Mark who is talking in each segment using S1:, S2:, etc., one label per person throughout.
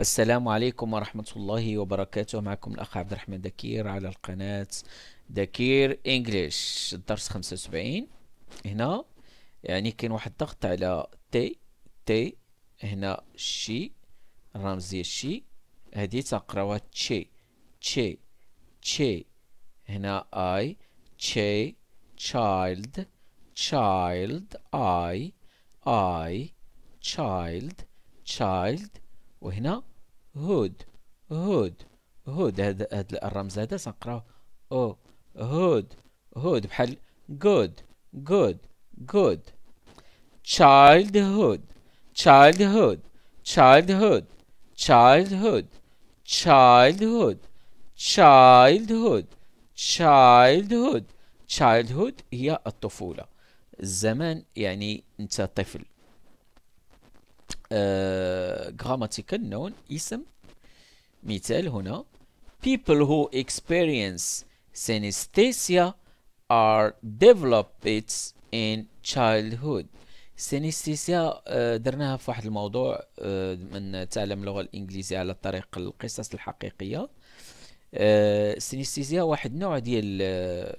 S1: السلام عليكم ورحمة الله وبركاته معكم الأخ عبد الرحمن دكير على القناة دكير إنجليش الدرس 75 هنا يعني كاين واحد الضغط على تي تي هنا شي الرمز ديال شي هادي تقراوها تشي تشي تشي هنا اي تشي تشايلد تشايلد اي اي تشايلد تشايلد وهنا هود هود هود هاد, هاد الرمز هذا سنقراه او هود هود بحال جود جود جود تشايلد هود تشايلد هود تشايلد هود تشايلد هود تشايلد هود تشايلد هود تشايلد هود تشايلد هود هي الطفوله الزمان يعني انت طفل آه، grammatical noun اسم مثال هنا people who experience synesthesia are developed in childhood سينيستيسيا آه، درناها في واحد الموضوع آه، من تعلم اللغه الانجليزيه على طريق القصص الحقيقيه سينيستيسيا واحد نوع ديال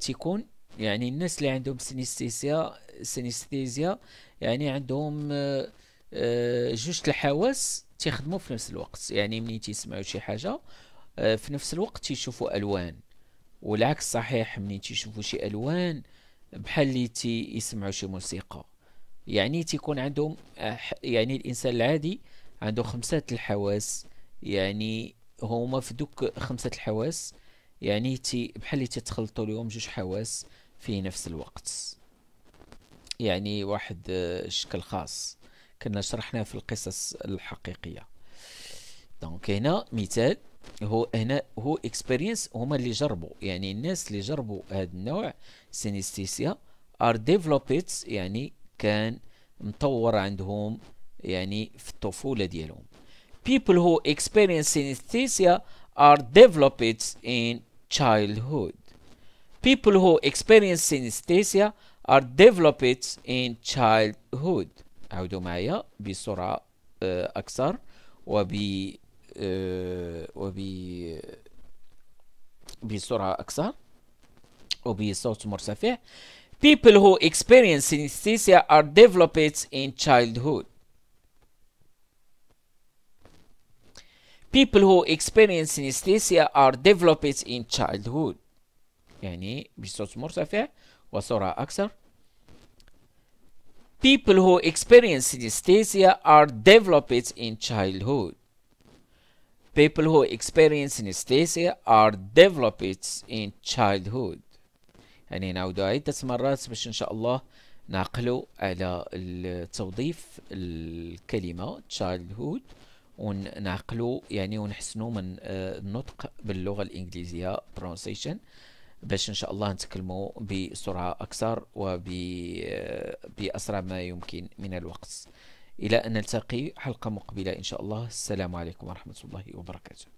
S1: تيكون يعني الناس اللي عندهم سينستيسيا سينستيزيا يعني عندهم آه، آه، جوج الحواس تيخدموا في نفس الوقت يعني ملي تيسمعوا شي حاجه آه، في نفس الوقت تيشوفوا الوان والعكس صحيح ملي تيشوفوا شي الوان بحال اللي تيسمعوا شي موسيقى يعني تيكون عندهم يعني الانسان العادي عنده خمسة الحواس يعني هما في دوك خمسة الحواس يعني تي بحال اللي تتخلطوا لهم جوج حواس في نفس الوقت يعني واحد آه، شكل خاص كنا شرحناه في القصص الحقيقية دونك هنا مثال هو هنا هو اكسبيرينس هما اللي جربوا يعني الناس اللي جربوا هذا النوع سينستيسيا ار ديفلوبيت يعني كان مطور عندهم يعني في الطفولة ديالهم people who experience synesthesia are developed in childhood people who experience synesthesia are developed in childhood عودوا معايا بسرعة أكثر وب وب بسرعة أكثر وبصوت مرتفع People who experience synesthesia are developed in childhood. People who experience synesthesia are developed in childhood. يعني بصوت مرتفع وسرعة أكثر People who experience synesthesia are developed in childhood. People who experience synesthesia are developed in childhood. يعني نعود عدة مرات باش إن شاء الله نعقلوا على توظيف الكلمة childhood ونعقلوا يعني ونحسنوا من النطق باللغة الإنجليزية pronunciation باش ان شاء الله نتكلموا بسرعه اكثر باسرع ما يمكن من الوقت الى ان نلتقي حلقه مقبله ان شاء الله السلام عليكم ورحمه الله وبركاته